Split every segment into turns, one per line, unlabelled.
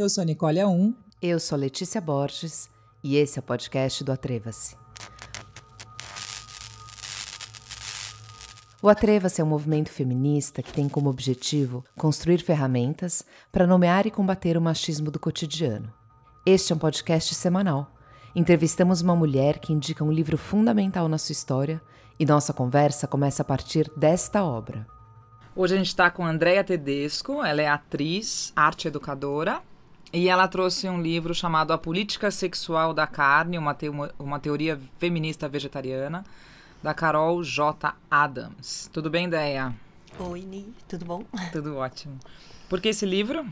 Eu sou Nicole A1. Eu sou Letícia Borges e esse é o podcast do Atreva-se. O Atreva-se é um movimento feminista que tem como objetivo construir ferramentas para nomear e combater o machismo do cotidiano. Este é um podcast semanal. Entrevistamos uma mulher que indica um livro fundamental na sua história e nossa conversa começa a partir desta obra. Hoje a gente está com Andréa Tedesco, ela é atriz, arte educadora e ela trouxe um livro chamado A Política Sexual da Carne, uma, te uma teoria feminista vegetariana, da Carol J. Adams. Tudo bem, Deia? Oi, Ni, tudo bom? Tudo ótimo. Por que esse livro?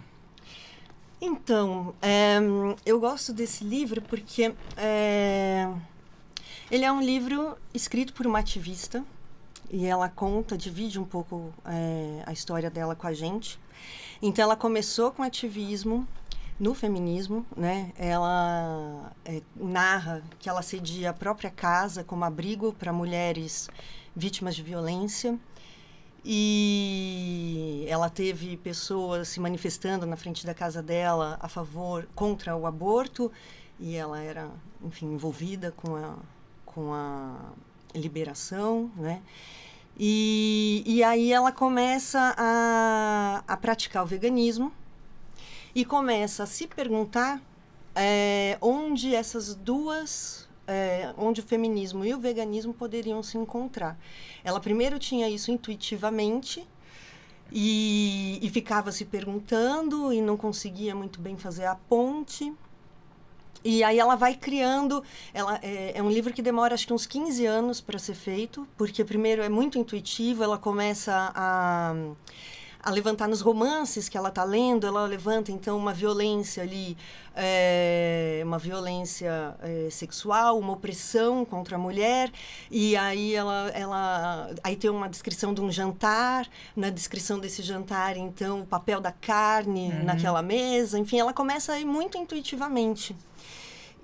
Então, é, eu gosto desse livro porque é, ele é um livro escrito por uma ativista e ela conta, divide um pouco é, a história dela com a gente. Então, ela começou com ativismo no feminismo, né? Ela é, narra que ela cedia a própria casa como abrigo para mulheres vítimas de violência. E ela teve pessoas se manifestando na frente da casa dela a favor contra o aborto, e ela era, enfim, envolvida com a com a liberação, né? E, e aí ela começa a, a praticar o veganismo, e começa a se perguntar é, onde essas duas é, onde o feminismo e o veganismo poderiam se encontrar. Ela primeiro tinha isso intuitivamente e, e, ficava se perguntando e não conseguia muito bem fazer a ponte. E aí ela vai criando. Ela, é, é um livro que demora acho que uns 15 anos para ser feito, porque primeiro é muito intuitivo, ela começa a a levantar nos romances que ela está lendo, ela levanta então uma violência ali, é, uma violência é, sexual, uma opressão contra a mulher, e aí ela, ela aí tem uma descrição de um jantar, na descrição desse jantar então o papel da carne uhum. naquela mesa, enfim, ela começa aí muito intuitivamente.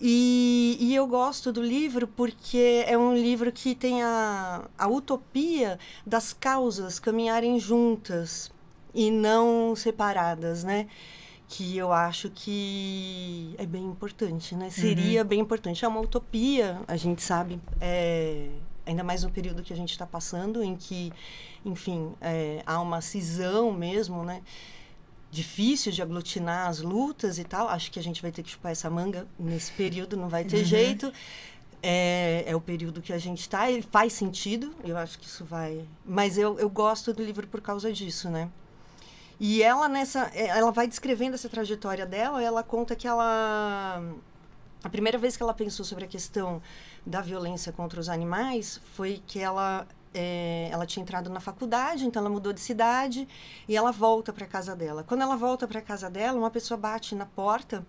E, e, eu gosto do livro porque é um livro que tem a, a utopia das causas caminharem juntas e não separadas, né? Que eu acho que é bem importante, né? Seria uhum. bem importante. É uma utopia, a gente sabe, é, ainda mais no período que a gente está passando, em que, enfim, é, há uma cisão mesmo, né? difícil de aglutinar as lutas e tal. Acho que a gente vai ter que chupar essa manga nesse período, não vai ter uhum. jeito. É, é, o período que a gente está, ele faz sentido, eu acho que isso vai. Mas eu, eu gosto do livro por causa disso, né? E ela nessa, é, ela vai descrevendo essa trajetória dela, ela conta que ela a primeira vez que ela pensou sobre a questão da violência contra os animais foi que ela é, ela tinha entrado na faculdade, então ela mudou de cidade e ela volta para casa dela. Quando ela volta para casa dela, uma pessoa bate na porta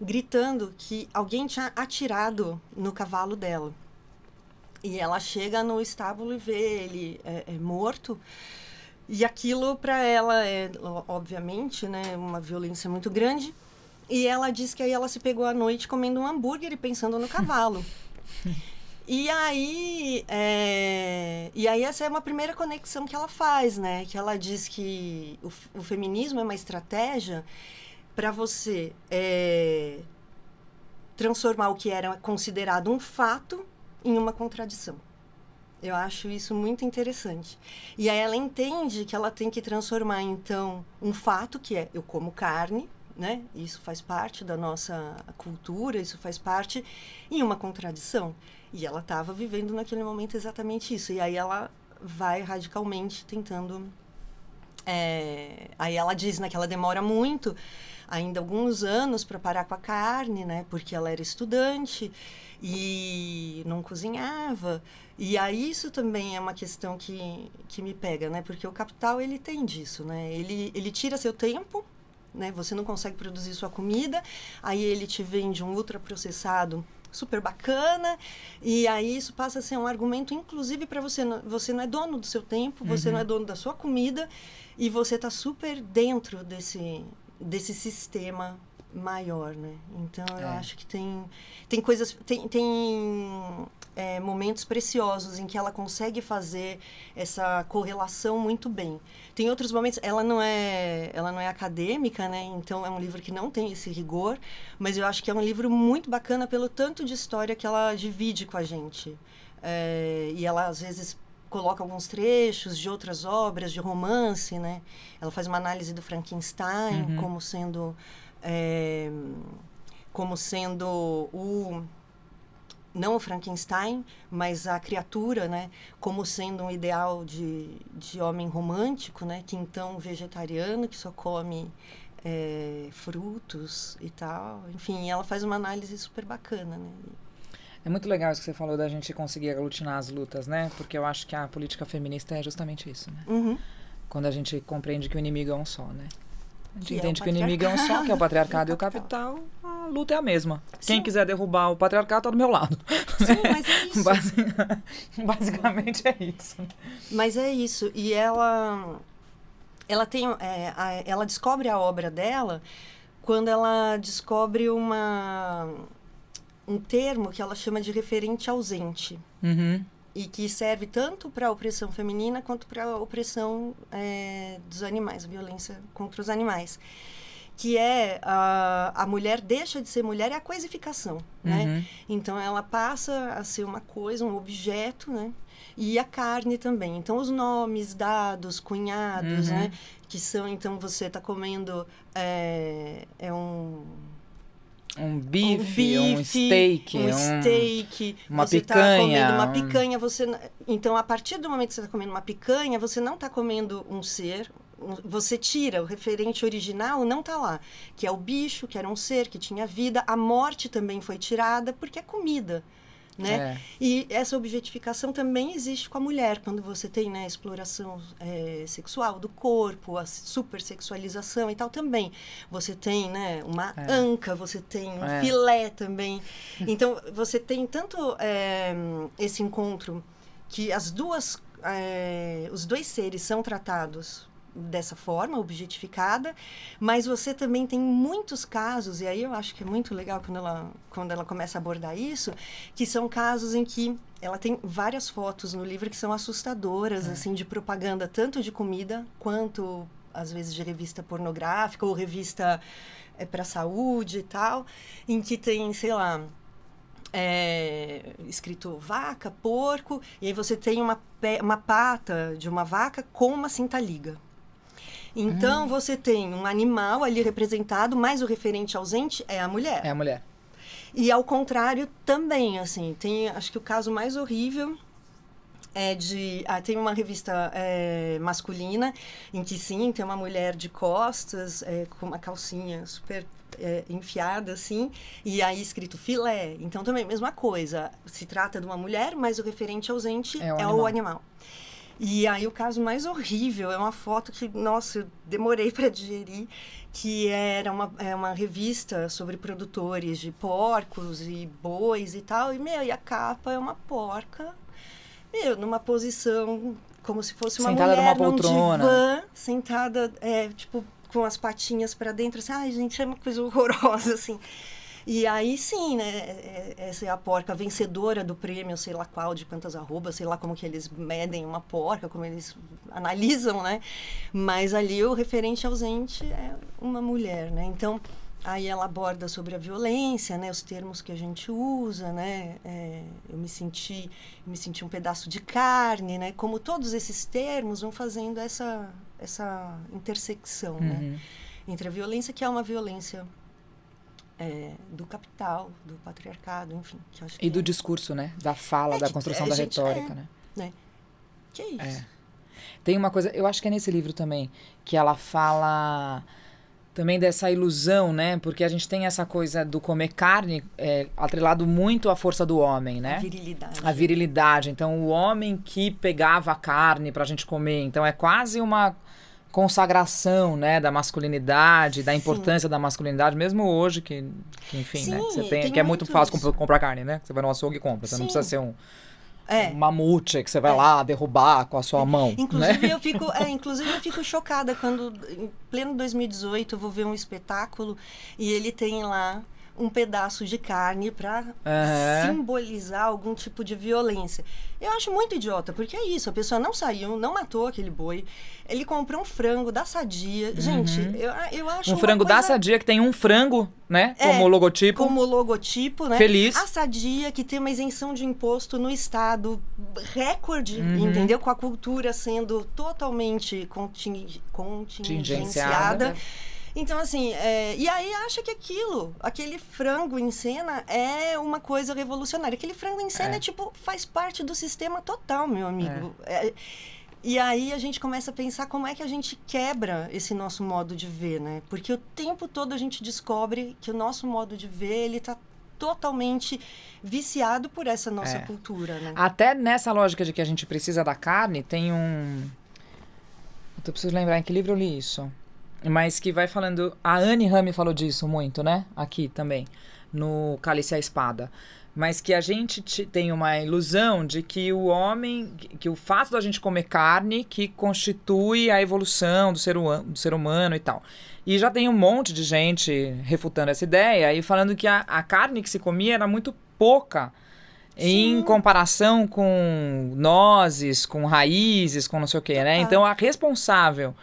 gritando que alguém tinha atirado no cavalo dela. E ela chega no estábulo e vê ele é, é morto. E aquilo para ela é, obviamente, né, uma violência muito grande. E ela diz que aí ela se pegou à noite comendo um hambúrguer e pensando no cavalo. e aí, é... e aí essa é uma primeira conexão que ela faz, né? Que ela diz que o, o feminismo é uma estratégia para você é... transformar o que era considerado um fato em uma contradição. Eu acho isso muito interessante. E aí ela entende que ela tem que transformar, então, um fato que é eu como carne, né? Isso faz parte da nossa cultura, isso faz parte em uma contradição. E ela estava vivendo naquele momento exatamente isso. E aí ela vai radicalmente tentando é, aí ela diz né, que ela demora muito, ainda alguns anos, para parar com a carne, né? Porque ela era estudante e não cozinhava. E aí isso também é uma questão que, que me pega, né? Porque o capital, ele tem disso, né? Ele, ele tira seu tempo, né? Você não consegue produzir sua comida, aí ele te vende um ultraprocessado processado super bacana. E aí isso passa a ser um argumento, inclusive, para você. Você não é dono do seu tempo, você uhum. não é uhum. dono da sua comida e você está super dentro desse, desse sistema maior, né? Então eu é. acho que tem tem coisas tem, tem é, momentos preciosos em que ela consegue fazer essa correlação muito bem. Tem outros momentos, ela não é ela não é acadêmica, né? Então é um livro que não tem esse rigor, mas eu acho que é um livro muito bacana pelo tanto de história que ela divide com a gente. É, e ela às vezes coloca alguns trechos de outras obras de romance, né? Ela faz uma análise do Frankenstein uhum. como sendo é, como sendo o não o Frankenstein, mas a criatura, né, como sendo um ideal de, de homem romântico, né, que então vegetariano, que só come é, frutos e tal. Enfim, ela faz uma análise super bacana, né. É muito legal isso que você falou da gente conseguir aglutinar
as lutas, né? Porque eu acho que a política feminista é justamente isso, né? Uhum. Quando a gente compreende que o inimigo é um só, né?
A é gente que entende é que o inimigo é um só, que é
o patriarcado é e o capital. A luta é a mesma. Sim. Quem quiser derrubar o patriarcado está do meu lado. Sim,
mas é isso.
Basicamente é isso.
Mas é isso. E ela ela tem é, a, ela descobre a obra dela quando ela descobre uma um termo que ela chama de referente ausente uhum e que serve tanto para a opressão feminina quanto para a opressão é, dos animais, violência contra os animais que é a, a mulher deixa de ser mulher é a coisificação, né? Uhum. Então ela passa a ser uma coisa, um objeto, né? E a carne também. Então os nomes, dados, cunhados, uhum. né? Que são então você está comendo é, é um
um bife, um, bife, um steak, um steak, um, uma você tá picanha, tá comendo uma picanha,
você então a partir do momento que você está comendo uma picanha, você não está comendo um ser, você tira o referente original, não está lá, que é o bicho, que era um ser que tinha vida, a morte também foi tirada porque é comida né? É. E essa objetificação também existe com a mulher, quando você tem né, a exploração é, sexual do corpo, a supersexualização e tal também. Você tem né, uma é. anca, você tem um é. filé também. Então, você tem tanto é, esse encontro que as duas, é, os dois seres são tratados dessa forma, objetificada, mas você também tem muitos casos, e aí eu acho que é muito legal quando ela, quando ela começa a abordar isso, que são casos em que ela tem várias fotos no livro que são assustadoras, é. assim, de propaganda, tanto de comida quanto, às vezes, de revista pornográfica ou revista é, eh, para saúde e tal, em que tem, sei lá, é, escrito vaca, porco, e aí você tem uma, uma pata de uma vaca com uma cinta liga. Então hum. você tem um animal ali representado, mas o referente ausente é a mulher. É a mulher. E ao contrário também, assim, tem acho que o caso mais horrível é de ah, tem uma revista é, masculina em que sim tem uma mulher de costas é, com uma calcinha super é, enfiada assim e aí escrito filé então também mesma coisa se trata de uma mulher mas o referente ausente é, é o animal. O animal. E aí o caso mais horrível é uma foto que, nossa, eu demorei para digerir, que era uma, é uma revista sobre produtores de porcos e bois e tal. E, meu, e a capa é uma porca, meu, numa posição como se fosse uma sentada mulher numa poltrona. num divã, sentada, é, tipo, com as patinhas para dentro, assim, ai, gente, é uma coisa horrorosa, assim. E aí sim, né? É, é, essa é a porca vencedora do prêmio, sei lá qual, de quantas arrobas, sei lá como que eles medem uma porca, como eles analisam, né? Mas ali o referente ausente é uma mulher, né? Então, aí ela aborda sobre a violência, né? Os termos que a gente usa, né? É, eu me senti, me senti um pedaço de carne, né? Como todos esses termos vão fazendo essa essa intersecção, né? uhum. né? Entre a violência que é uma violência é, do capital, do patriarcado, enfim. e do é.
discurso, né? Da fala, é, da construção da retórica, é, né?
né? Que é isso. É.
Tem uma coisa, eu acho que é nesse livro também, que ela fala também dessa ilusão, né? Porque a gente tem essa coisa do comer carne é, atrelado muito à força do homem, né? A virilidade. A virilidade. Então, o homem que pegava a carne pra gente comer. Então, é quase uma consagração, né, da masculinidade, da importância Sim. da masculinidade, mesmo hoje que, que enfim, Sim, né, que você tem, tem que é muito fácil comprar carne, né? Você vai no açougue e compra, Sim. você não precisa ser um é. mamute que você vai é. lá derrubar com a sua é. mão. Né? Inclusive,
né? eu fico, é, inclusive eu fico chocada quando, em pleno 2018, eu vou ver um espetáculo e ele tem lá um pedaço de carne para uhum. simbolizar algum tipo de violência. Eu acho muito idiota, porque é isso, a pessoa não saiu, não matou aquele boi, ele comprou um frango da Sadia. Uhum. Gente, eu, ah, eu
acho Um frango coisa... da Sadia que tem um frango, né, é, como logotipo.
Como logotipo, né? Feliz. A Sadia que tem uma isenção de imposto no estado recorde, uhum. entendeu? Com a cultura sendo totalmente conting... contingenciada. contingenciada. Então, assim, é... e aí acha que aquilo, aquele frango em cena é uma coisa revolucionária. Aquele frango em cena, é. é tipo, faz parte do sistema total, meu amigo. É. é. E aí a gente começa a pensar como é que a gente quebra esse nosso modo de ver, né? Porque o tempo todo a gente descobre que o nosso modo de ver, ele tá totalmente viciado por essa nossa é. cultura, né?
Até nessa lógica de que a gente precisa da carne, tem um... Eu preciso lembrar em que livro eu li isso mas que vai falando. A Anne Rami falou disso muito, né? Aqui também, no Cálice à Espada. Mas que a gente tem uma ilusão de que o homem, que o fato da gente comer carne que constitui a evolução do ser, do ser humano e tal. E já tem um monte de gente refutando essa ideia e falando que a, a carne que se comia era muito pouca Sim. em comparação com nozes, com raízes, com não sei o quê, né? Então a responsável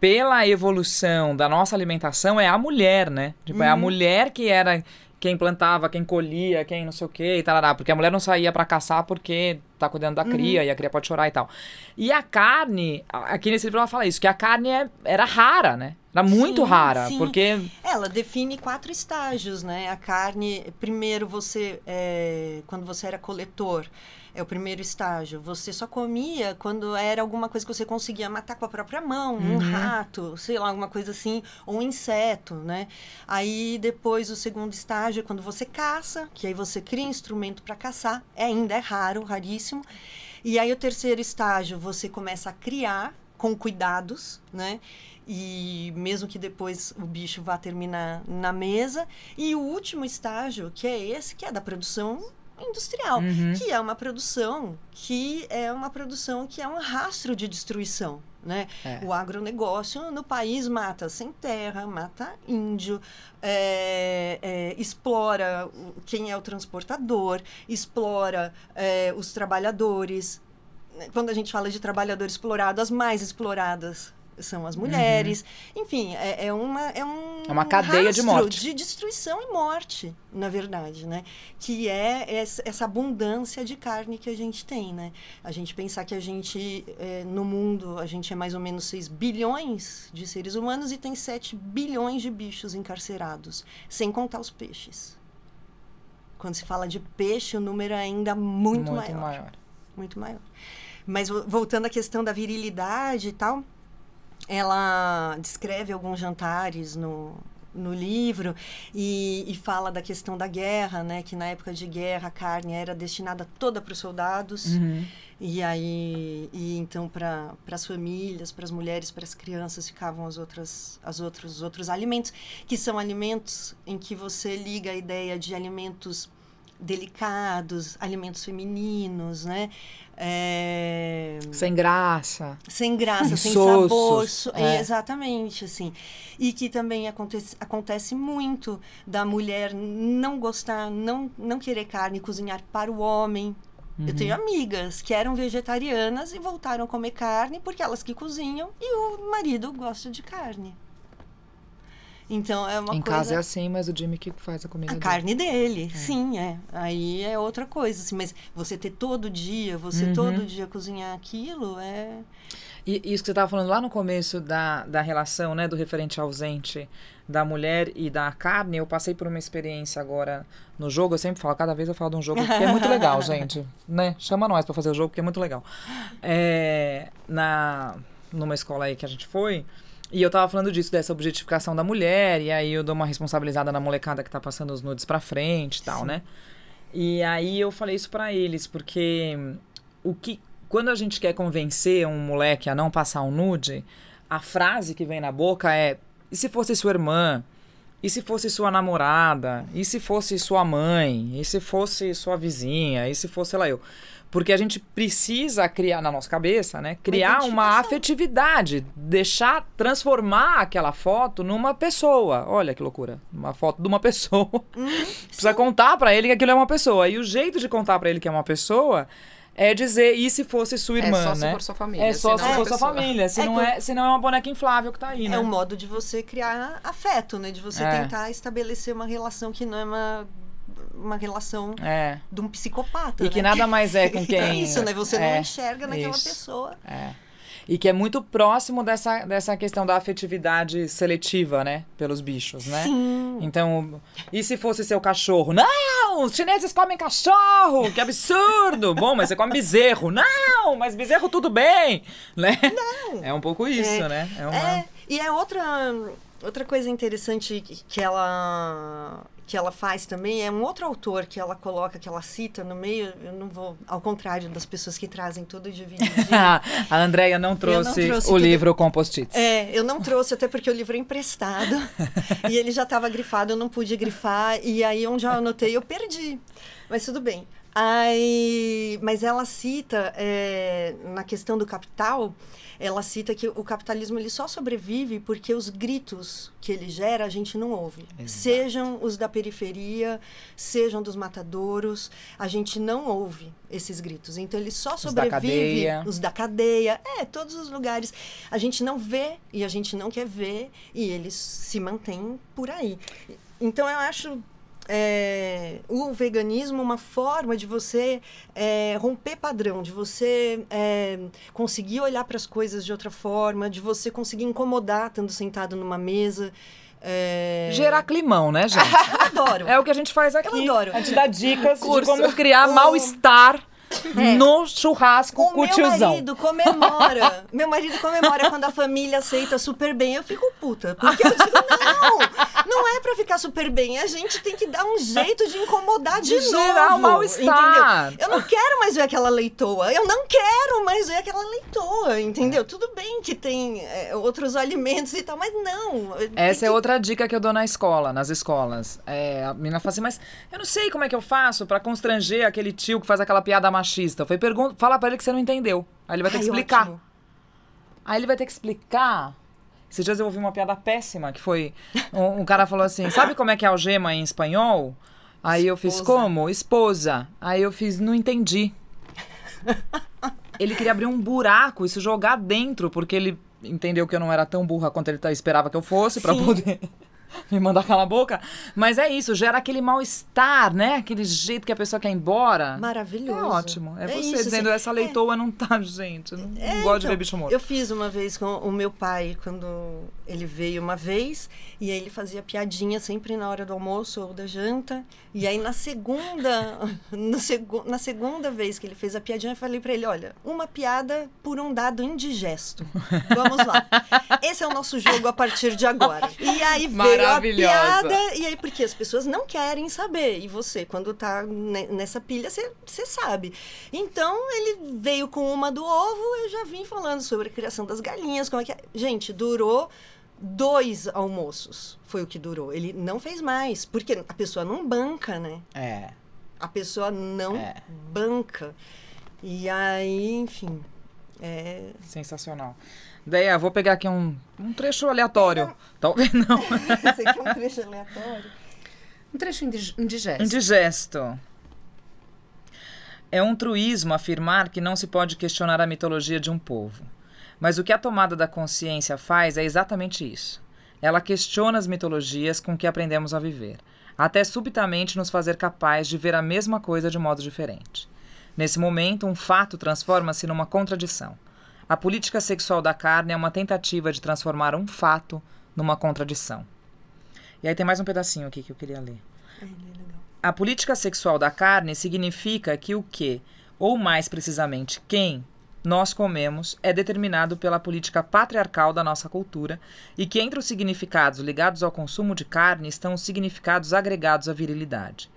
pela evolução da nossa alimentação, é a mulher, né? Tipo, uhum. é a uhum. mulher que era quem plantava, quem colhia, quem não sei o que e tal, porque a mulher não saía para caçar porque tá cuidando da cria uhum. e a cria pode chorar e tal. E a carne, aqui nesse livro ela fala isso, que a carne é, era rara, né? Era muito sim, rara, sim. porque...
Ela define quatro estágios, né? A carne, primeiro você, é, quando você era coletor, é o primeiro estágio. Você só comia quando era alguma coisa que você conseguia matar com a própria mão, uhum. um rato, sei lá, alguma coisa assim, ou um inseto, né? Aí depois o segundo estágio é quando você caça, que aí você cria instrumento para caçar. É, ainda é raro, raríssimo. E aí o terceiro estágio, você começa a criar com cuidados, né? E mesmo que depois o bicho vá terminar na mesa. E o último estágio, que é esse, que é da produção industrial, uhum. que é uma produção que é uma produção que é um rastro de destruição. Né? É. O agronegócio no país mata sem terra, mata índio, é, é, explora quem é o transportador, explora é, os trabalhadores. Quando a gente fala de trabalhador explorado, as mais exploradas são as mulheres. Uhum. Enfim, é, é, uma, é um. É uma cadeia de morte. De destruição e morte, na verdade, né? Que é essa abundância de carne que a gente tem, né? A gente pensar que a gente, é, no mundo, a gente é mais ou menos 6 bilhões de seres humanos e tem 7 bilhões de bichos encarcerados, sem contar os peixes. Quando se fala de peixe, o número é ainda muito, muito maior. maior. Muito maior. Mas voltando à questão da virilidade e tal, ela descreve alguns jantares no, no livro e, e, fala da questão da guerra, né? Que na época de guerra a carne era destinada toda para os soldados uhum. e aí e então para as famílias, para as mulheres, para as crianças ficavam as outras as outros os outros alimentos que são alimentos em que você liga a ideia de alimentos delicados, alimentos femininos, né? É... Sem graça. Sem graça, sem sabor. É. é. Exatamente, assim. E que também acontece, acontece muito da mulher não gostar, não, não querer carne, cozinhar para o homem. Uhum. Eu tenho uhum. amigas que eram vegetarianas e voltaram a comer carne porque elas que cozinham e o marido gosta de carne. Então é uma em coisa. Em casa é assim, mas o Jimmy que faz a comida. A dele. carne dele, é. sim, é. Aí é outra coisa, assim. Mas você ter todo dia, você uhum. todo dia cozinhar aquilo é. E isso que você estava falando lá no começo da,
da relação, né, do referente ausente da mulher e da carne, eu passei por uma experiência agora no jogo. Eu sempre falo, cada vez eu falo de um jogo que é muito legal, gente. Né? Chama nós para fazer o jogo, que é muito legal. É, na, numa escola aí que a gente foi, e eu tava falando disso, dessa objetificação da mulher, e aí eu dou uma responsabilizada na molecada que tá passando os nudes pra frente e tal, Sim. né? E aí eu falei isso para eles, porque o que quando a gente quer convencer um moleque a não passar um nude, a frase que vem na boca é: "E se fosse sua irmã? E se fosse sua namorada? E se fosse sua mãe? E se fosse sua vizinha? E se fosse sei lá eu?" Porque a gente precisa criar na nossa cabeça, né? Criar uma, afetividade, deixar transformar aquela foto numa pessoa. Olha que loucura, uma foto de uma pessoa. Hum, precisa contar para ele que aquilo é uma pessoa. E o jeito de contar para ele que é uma pessoa é dizer e se fosse sua é irmã, né? É só né? se for sua família. É só se é for sua família, se é não é, se
não é uma boneca inflável que tá aí, é né? É um modo de você criar afeto, né? De você é. tentar estabelecer uma relação que não é uma uma relação é. de um psicopata. E né? que nada mais é com é quem. é isso, né? Você é, não enxerga naquela isso. pessoa.
É. E que é muito próximo dessa, dessa questão da afetividade seletiva, né? Pelos bichos, né? Sim. Então, e se fosse seu cachorro? Não! Os chineses comem cachorro! Que absurdo! Bom, mas você come bezerro.
Não!
Mas bezerro tudo bem! Né? Não! É um pouco isso, é, né? É, uma... é,
e é outra outra coisa interessante que ela que ela faz também é um outro autor que ela coloca, que ela cita no meio. Eu não vou, ao contrário das pessoas que trazem tudo de dia.
a Andrea não trouxe, não trouxe o tudo. livro com post-its.
É, eu não trouxe, até porque o livro é emprestado e ele já estava grifado, eu não pude grifar. E aí, onde eu anotei, eu perdi. Mas tudo bem. Aí, mas ela cita é, na questão do capital ela cita que o capitalismo ele só sobrevive porque os gritos que ele gera a gente não ouve. Exato. Sejam os da periferia, sejam dos matadouros, a gente não ouve esses gritos. Então ele só sobrevive os da cadeia, os da cadeia é, todos os lugares. A gente não vê e a gente não quer ver e eles se mantêm por aí. Então eu acho é, o veganismo uma forma de você é, romper padrão, de você é, conseguir olhar para as coisas de outra forma, de você conseguir incomodar estando sentado numa mesa. É... Gerar climão, né, gente? Eu adoro. É o que a gente faz aqui. Eu adoro. A gente dá dicas Curso. de como criar o... mal-estar é. no churrasco o com o tiozão. Meu marido comemora. meu marido comemora quando a família aceita super bem. Eu fico puta. Porque eu digo, não! não é para ficar super bem. A gente tem que dar um jeito de incomodar de, de novo. mal-estar. Eu não quero mais ver aquela leitoa. Eu não quero mais ver aquela leitoa, entendeu? É. Tudo bem que tem é, outros alimentos e tal, mas não. Essa é que... é outra
dica que eu dou na escola, nas escolas. É, a menina fala assim, mas eu não sei como é que eu faço para constranger aquele tio que faz aquela piada machista. Foi pergunta, fala para ele que você não entendeu. Aí ele vai ter Ai, que explicar. Ótimo. Aí ele vai ter que explicar esses dias eu ouvi uma piada péssima, que foi... Um, um cara falou assim, sabe como é que é algema em espanhol? Aí Esposa. eu fiz, como? Esposa. Aí eu fiz, não entendi. ele queria abrir um buraco e se jogar dentro, porque ele entendeu que eu não era tão burra quanto ele tá, esperava que eu fosse para poder... me mandar calar a boca. Mas é isso, gera aquele mal-estar, né? Aquele jeito que a pessoa quer ir embora. Maravilhoso. É ótimo. É, é você isso, dizendo, assim, essa
leitoa é... não tá, gente. Não, é, não gosto então, de ver bicho morto. Eu fiz uma vez com o meu pai, quando ele veio uma vez, e aí ele fazia piadinha sempre na hora do almoço ou da janta. E aí na segunda, no na segunda vez que ele fez a piadinha, eu falei para ele, olha, uma piada por um dado indigesto. Vamos lá. Esse é o nosso jogo a partir de agora. E aí veio maravilhosa. a piada, e aí, porque as pessoas não querem saber. E você, quando tá nessa pilha, você sabe. Então, ele veio com uma do ovo, eu já vim falando sobre a criação das galinhas, como é que é. Gente, durou dois almoços, foi o que durou. Ele não fez mais, porque a pessoa não banca, né? É. A pessoa não é. banca. E aí, enfim. É... Sensacional. Daí, ah, vou pegar aqui um, um
trecho aleatório. Talvez não.
Esse aqui é um trecho aleatório. Um trecho indigesto.
Indigesto. É um truísmo afirmar que não se pode questionar a mitologia de um povo. Mas o que a tomada da consciência faz é exatamente isso. Ela questiona as mitologias com que aprendemos a viver, até subitamente nos fazer capaz de ver a mesma coisa de modo diferente. Nesse momento, um fato transforma-se numa contradição a política sexual da carne é uma tentativa de transformar um fato numa contradição. E aí tem mais um pedacinho aqui que eu queria ler. É, A política sexual da carne significa que o que, ou mais precisamente quem, nós comemos é determinado pela política patriarcal da nossa cultura e que entre os significados ligados ao consumo de carne estão os significados agregados à virilidade.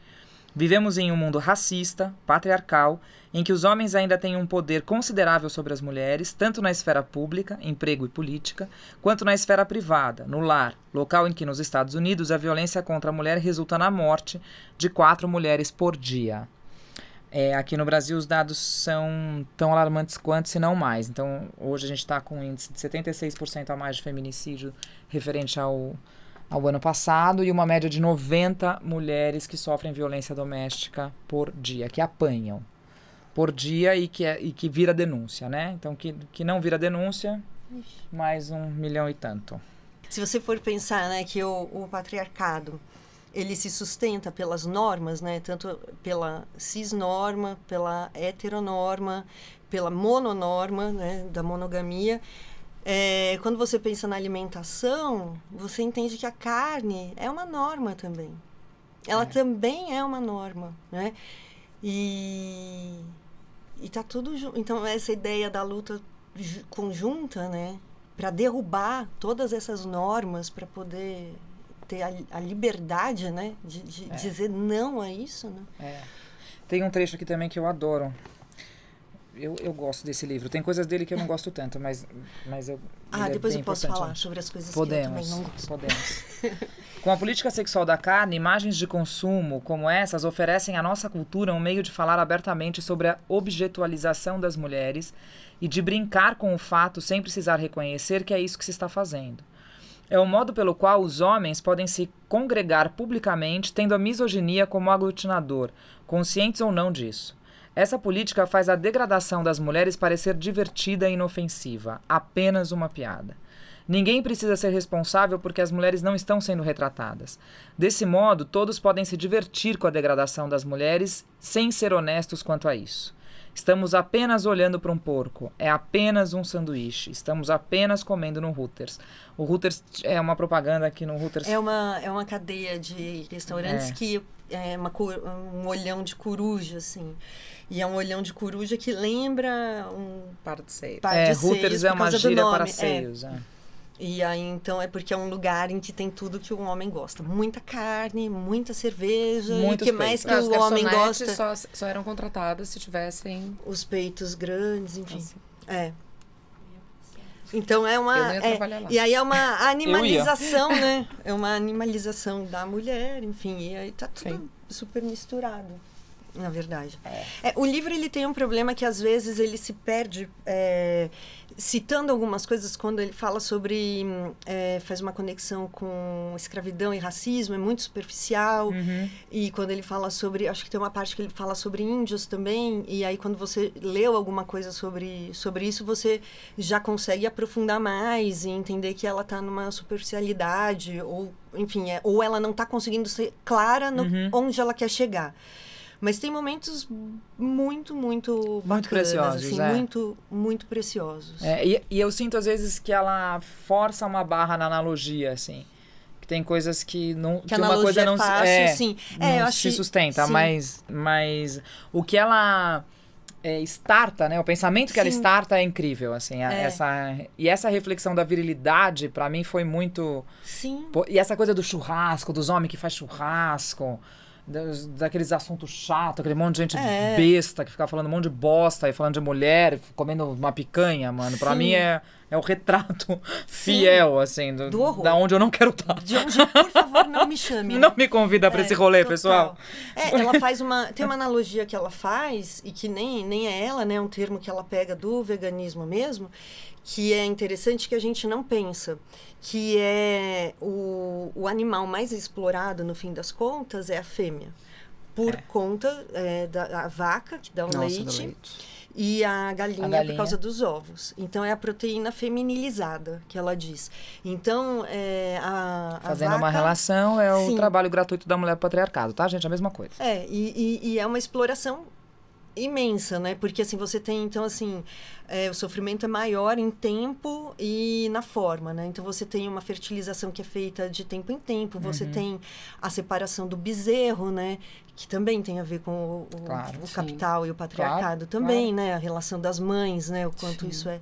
Vivemos em um mundo racista, patriarcal, em que os homens ainda têm um poder considerável sobre as mulheres, tanto na esfera pública, emprego e política, quanto na esfera privada, no lar, local em que nos Estados Unidos a violência contra a mulher resulta na morte de quatro mulheres por dia. É, aqui no Brasil os dados são tão alarmantes quanto, se não mais. Então hoje a gente está com um índice de 76% a mais de feminicídio referente ao ao ano passado e uma média de 90 mulheres que sofrem violência doméstica por dia, que apanham por dia e que, é, e que vira denúncia, né? Então, que, que não vira denúncia, mais um milhão e tanto.
Se você for pensar né, que o, o patriarcado ele se sustenta pelas normas, né? Tanto pela cisnorma, pela heteronorma, pela mononorma, né? Da monogamia. É, quando você pensa na alimentação, você entende que a carne é uma norma também. Ela é. também é uma norma, né? E e tá tudo junto. Então essa ideia da luta conjunta, né, para derrubar todas essas normas para poder ter a, a, liberdade, né, de, de é. dizer não a isso, né? É.
Tem um trecho aqui também que eu adoro, eu, eu gosto desse livro. Tem coisas dele que eu não gosto tanto, mas, mas eu. Ah, é depois é eu posso falar
sobre as coisas podemos, que eu também não gosto. Podemos.
Com a política sexual da carne, imagens de consumo como essas oferecem à nossa cultura um meio de falar abertamente sobre a objetualização das mulheres e de brincar com o fato sem precisar reconhecer que é isso que se está fazendo é o modo pelo qual os homens podem se congregar publicamente tendo a misoginia como aglutinador, conscientes ou não disso. Essa política faz a degradação das mulheres parecer divertida e inofensiva, apenas uma piada. Ninguém precisa ser responsável porque as mulheres não estão sendo retratadas. Desse modo, todos podem se divertir com a degradação das mulheres sem ser honestos quanto a isso. Estamos apenas olhando para um porco, é apenas um sanduíche, estamos apenas comendo no Hooters. O Hooters é uma propaganda aqui no Hooters. É
uma, é uma cadeia de restaurantes é. que é uma, um olhão de coruja, assim. E é um olhão de coruja que lembra um. Par de seios. Par é, de é, seios, Hooters é uma gíria para é. seios. É. É. E aí, então, é porque é um lugar em que tem tudo que o homem gosta. Muita carne, muita cerveja, o que peitos. mais que Não, o homem gosta. Só, só eram contratadas se tivessem... Os peitos grandes, enfim. Assim. É. Então é uma. É, e aí é uma animalização, né? É uma animalização da mulher, enfim. E aí tá tudo Sim. super misturado, na verdade. É. É, o livro ele tem um problema que às vezes ele se perde é, citando algumas coisas quando ele fala sobre é, faz uma conexão com escravidão e racismo é muito superficial uhum. e quando ele fala sobre acho que tem uma parte que ele fala sobre índios também e aí quando você leu alguma coisa sobre sobre isso você já consegue aprofundar mais e entender que ela está numa superficialidade ou enfim é, ou ela não está conseguindo ser clara no, uhum. onde ela quer chegar mas tem momentos muito, muito muito bacanas, preciosos, assim, é. muito, muito preciosos.
É, e, e eu sinto às vezes que ela força uma barra na analogia, assim que tem coisas que não que, que uma coisa não, é fácil, é, sim. É, não se que, sustenta mas mas o que ela é, starta né o pensamento que sim. ela starta é incrível assim a, é. essa e essa reflexão da virilidade para mim foi muito sim pô, e essa coisa do churrasco dos homens que faz churrasco daqueles assuntos chato, aquele monte de gente é. besta que ficava falando um monte de bosta e falando de mulher, comendo uma picanha, mano. Para mim é é o retrato fiel Sim. assim do, do horror. da onde eu não quero estar. De onde,
por favor, não me chame. não
me convida para é, esse rolê, total. pessoal.
É, ela faz uma tem uma analogia que ela faz e que nem nem é ela, né, um termo que ela pega do veganismo mesmo, que é interessante que a gente não pensa, que é o, o animal mais explorado, no fim das contas, é a fêmea. Por é. conta é, da vaca, que dá um Nossa, leite, e a galinha, a galinha, por causa dos ovos. Então, é a proteína feminilizada, que ela diz. Então, é, a, Fazendo a vaca, uma relação, é o trabalho
gratuito da mulher patriarcado, tá, gente? É a mesma coisa.
É, e, e, e é uma exploração imensa, né? Porque assim você tem então assim é, o sofrimento é maior em tempo e na forma, né? Então você tem uma fertilização que é feita de tempo em tempo, você uhum. tem a separação do bezerro, né? Que também tem a ver com o, claro, o capital e o patriarcado claro, também, claro. né? A relação das mães, né? O quanto sim. isso é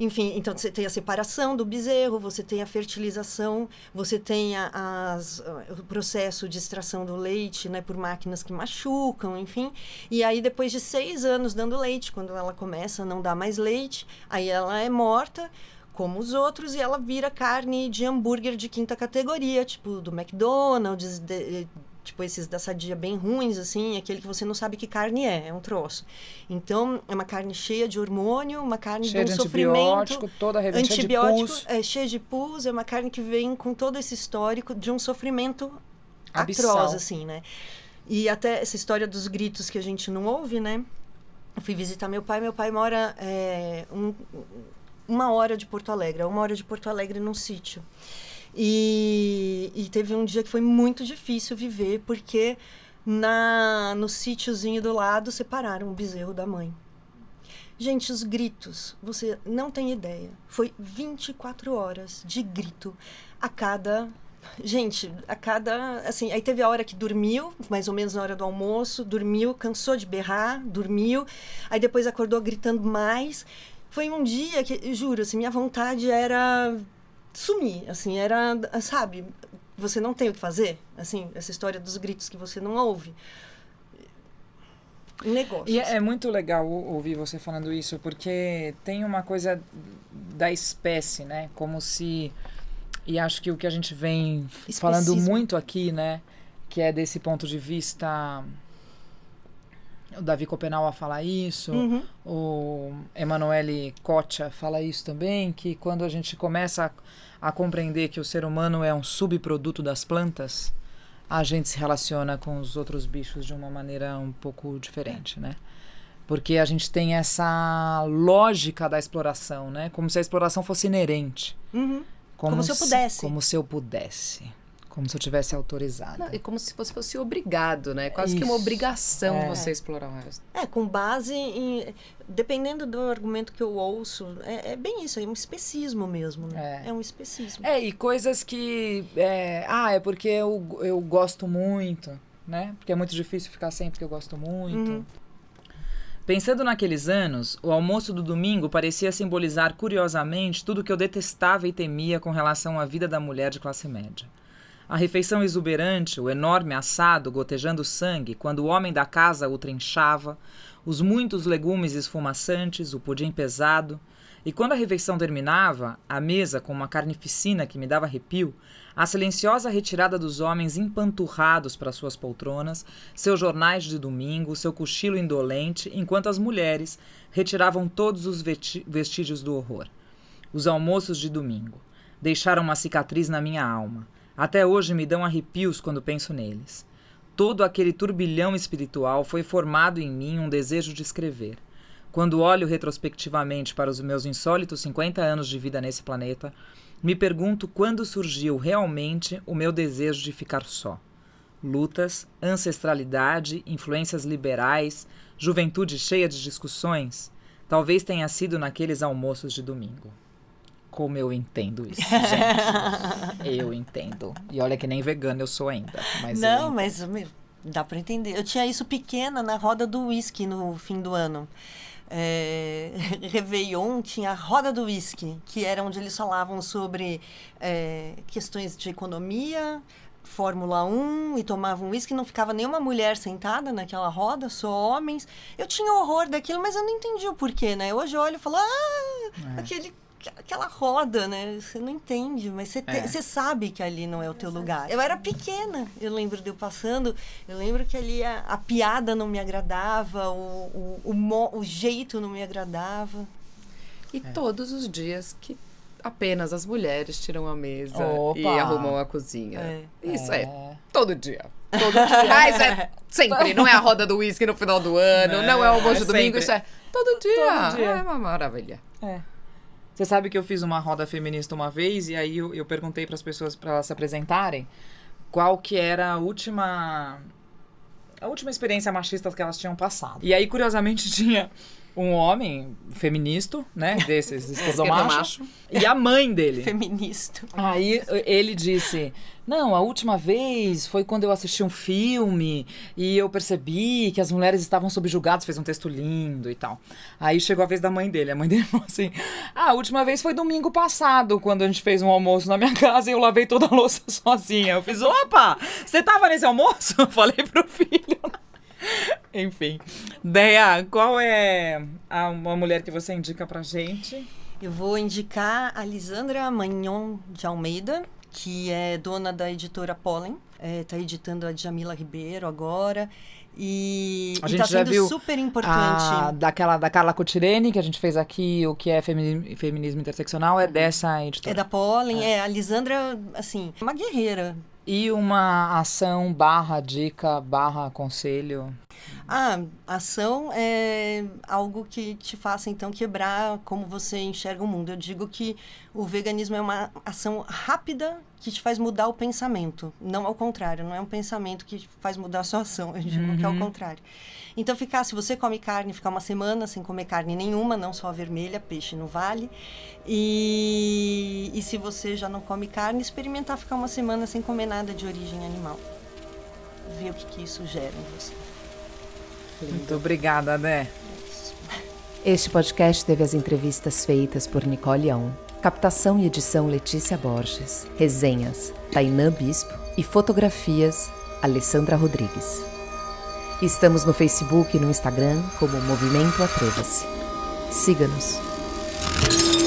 enfim, então você tem a separação do bezerro, você tem a fertilização, você tem a, as, ah, o processo de extração do leite né, por máquinas que machucam, enfim. E aí, depois de seis anos dando leite, quando ela começa a não dar mais leite, aí ela é morta como os outros e ela vira carne de hambúrguer de quinta categoria, tipo do McDonald's, de, tipo esses da sadia bem ruins, assim, aquele que você não sabe que carne é, é um troço. Então, é uma carne cheia de hormônio, uma carne cheia de um de toda a antibiótico, cheia de pus. É, cheia de pus, é uma carne que vem com todo esse histórico de um sofrimento
Abissal. atroz, assim,
né? E até essa história dos gritos que a gente não ouve, né? Eu fui visitar meu pai, meu pai mora é, um, uma hora de Porto Alegre, uma hora de Porto Alegre num sítio. E, e teve um dia que foi muito difícil viver, porque na no sítiozinho do lado separaram o bezerro da mãe. Gente, os gritos, você não tem ideia. Foi 24 horas de grito a cada Gente, a cada. Assim, aí teve a hora que dormiu, mais ou menos na hora do almoço, dormiu, cansou de berrar, dormiu, aí depois acordou gritando mais. Foi um dia que, juro, assim, minha vontade era sumir, assim, era, sabe, você não tem o que fazer, assim, essa história dos gritos que você não ouve. Negócios. E é, assim. é muito legal ouvir você falando
isso, porque tem uma coisa da espécie, né? Como se. E acho que o que a gente vem Especismo. falando muito aqui, né? Que é desse ponto de vista o Davi Copenal fala isso, uhum. o Emanuele Kocha fala isso também, que quando a gente começa a, a compreender que o ser humano é um subproduto das plantas, a gente se relaciona com os outros bichos de uma maneira um pouco diferente, né? Porque a gente tem essa lógica da exploração, né? Como se a exploração fosse inerente. Uhum. Como, como se eu pudesse. Se, como se eu pudesse. Como se eu tivesse autorizado. Não, e
como se você fosse obrigado, né? Quase Isso. que uma obrigação é. você
explorar o resto.
É, com base em. Dependendo do argumento que eu ouço, é, é bem isso, é um especismo mesmo, né? É, é um especismo. É,
e coisas que. É, ah, é porque eu, eu gosto muito, né? Porque é muito difícil ficar sempre que eu gosto muito. Uhum. Pensando naqueles anos, o almoço do domingo parecia simbolizar curiosamente tudo que eu detestava e temia com relação à vida da mulher de classe média. A refeição exuberante, o enorme assado gotejando sangue quando o homem da casa o trinchava, os muitos legumes esfumaçantes, o pudim pesado. E quando a refeição terminava, a mesa com uma carnificina que me dava arrepio, a silenciosa retirada dos homens empanturrados para suas poltronas, seus jornais de domingo, seu cochilo indolente, enquanto as mulheres retiravam todos os vestígios do horror. Os almoços de domingo deixaram uma cicatriz na minha alma. Até hoje me dão arrepios quando penso neles. Todo aquele turbilhão espiritual foi formado em mim um desejo de escrever. Quando olho retrospectivamente para os meus insólitos 50 anos de vida nesse planeta, me pergunto quando surgiu realmente o meu desejo de ficar só. Lutas, ancestralidade, influências liberais, juventude cheia de discussões, talvez tenha sido naqueles almoços de domingo como eu entendo isso, gente. eu
entendo. E olha que nem
vegana eu sou ainda. Mas Não,
mas meu, dá para entender. Eu tinha isso pequena na roda do uísque no fim do ano. É, Réveillon tinha a roda do uísque, que era onde eles falavam sobre é, questões de economia, Fórmula 1 e tomavam uísque, não ficava nenhuma mulher sentada naquela roda, só homens. Eu tinha horror daquilo, mas eu não entendi o porquê, né? Hoje eu olho e falo, ah, é. aquele aquela roda, né? Você não entende, mas você, te, é. você sabe que ali não é o teu lugar. Eu era pequena, eu lembro de eu passando, eu lembro que ali a, a piada não me agradava, o, o, o, o, jeito não me agradava. E é. todos os dias que apenas as mulheres
tiram a mesa Opa. e arrumam a cozinha. É. Isso é. é todo dia. Todo dia. Mas é sempre. Não é a roda do uísque no final do ano, não, não é o almoço de domingo, isso é todo dia. Todo dia. É uma maravilha. É. Você sabe que eu fiz uma roda feminista uma vez e aí eu, eu perguntei para as pessoas para elas se apresentarem qual que era a última a última experiência machista que elas tinham passado. E aí curiosamente tinha um homem feminista, né? Desses, esposão macho, macho. E a mãe dele. Feminista. Aí ele disse: Não, a última vez foi quando eu assisti um filme e eu percebi que as mulheres estavam subjugadas, fez um texto lindo e tal. Aí chegou a vez da mãe dele. A mãe dele falou assim: Ah, a última vez foi domingo passado, quando a gente fez um almoço na minha casa e eu lavei toda a louça sozinha. Eu fiz: Opa, você tava nesse almoço? Eu falei pro filho. Enfim. Deia, qual é a, uma mulher que
você indica pra gente? Eu vou indicar a Lisandra Magnon de Almeida, que é dona da editora Pollen. Está é, editando a Jamila Ribeiro agora. E, a gente e tá já viu super importante. A,
daquela, da Carla Cotirene, que a gente fez aqui, o que é feminismo interseccional, é uhum. dessa editora. É da Pollen, é. é. A Lisandra,
assim, uma guerreira e uma ação barra dica barra conselho? Ah, ação é algo que te faça então quebrar como você enxerga o mundo. Eu digo que o veganismo é uma ação rápida que te faz mudar o pensamento. Não ao contrário, não é um pensamento que faz mudar a sua ação, eu digo uhum. que é o uhum. contrário. Então, ficar, se você come carne, ficar uma semana sem comer carne nenhuma, não só a vermelha, peixe não vale. E, e se você já não come carne, experimentar ficar uma semana sem comer nada de origem animal. Ver o que, que isso gera
em você. Muito obrigada, né? Este podcast teve as entrevistas feitas por Nicole Young. Captação e edição Letícia Borges. Resenhas Tainã Bispo e fotografias Alessandra Rodrigues. Estamos no Facebook e no Instagram como Movimento Atreva-se. Siga-nos.